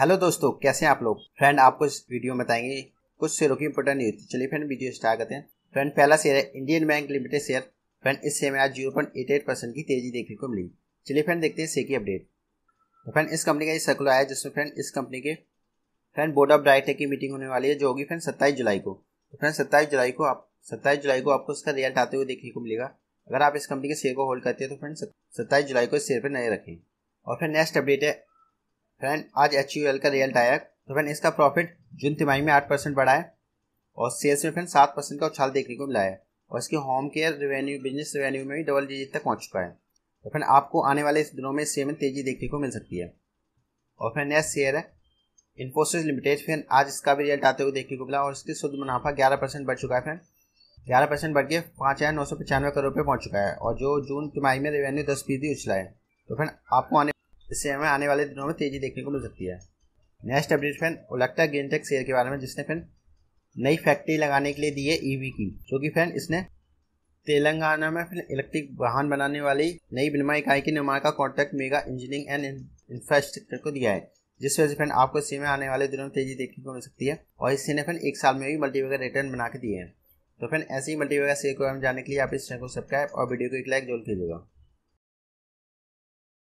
hello दोस्तों कैसे हैं आप लोग फ्रेंड आपको इस वीडियो में बताएंगे कुछ शेयरों की इंपोर्टेंट न्यूज चलिए फ्रेंड वीडियो स्टार्ट करते हैं फ्रेंड पहला शेयर है Indian bank limited share friend इस शेयर में आज zero point eight eight percent की तेजी देखने को मिली चलिए फ्रेंड देखते हैं शेयर की अपडेट तो फ्रेंड इस कंपनी का ये सर्कुलर आया जिसमें फ्रेंड इस कंपनी के फ्रेंड बोर्ड ऑफ डायरेक्टर की मीटिंग होने वाली है जो होगी फ्रेंड सत्ताईस जुलाई को तो फ्रेंड सत्ताईस जुलाई को आप सत्ताईस जुलाई को आपको इसका रिजल्ट आते हुए देखने को मिलेगा अगर आप इस कंपनी के शेयर को होल्ड करते हैं तो फ्रेंड सत्ताईस जुलाई को इस शेयर पर नए रखें और फिर नेक्स्ट अपडेट है फ्रेंड आज एच यू एल का रिजल्ट आया तो फ्रेंड इसका प्रॉफिट जून तिमाही में आठ परसेंट बढ़ा है और सेल्स में फ्रेंड सात परसेंट का उछाल देखने को मिला है और इसके home care revenue business revenue में भी डबल डिजिट तक पहुंच चुका है तो फ्रेंड आपको आने वाले इस दिनों में इससे में तेजी देखने को मिल सकती है और फ्रेंड नेक्स्ट शेयर है इन्फोसिस लिमिटेड फ्रेंड आज इसका भी रिजल्ट आते हुए देखने को मिला और इसके शुद्ध मुनाफा ग्यारह परसेंट बढ़ चुका है फ्रेंड ग्यारह परसेंट बढ़ के पाँच हज़ार नौ सौ पचानवे करोड़ रुपये पहुँच चुका है और जो जून तिमाही में रेवेन्यू दस फीसदी उछला है तो फ्रेंड आपको आने इससे हमें आने वाले दिनों में तेजी देखने को मिल सकती है next update friend Olectra Greentech share के बारे में जिसने फ्रेंड नई फैक्ट्री लगाने के लिए दी है ईवी e की जो कि फ्रेंड इसने तेलंगाना में फिर इलेक्ट्रिक वाहन बनाने वाली नई बिनमा इकाई के निर्माण का contract Megha engineering and infrastructure को दिया है जिस वजह से फ्रेंड आपको इसी में आने वाले दिनों में तेजी देखने को मिल सकती है और इससे ने फ्रेंड एक साल में भी मल्टीवेगर रिटर्न बना के दिए हैं तो फ्रेंड ऐसे ही मल्टीवेगर शेयर को जानने के लिए आप इस चैनल को सब्सक्राइब और वीडियो को एक लाइक जरूर कीजिएगा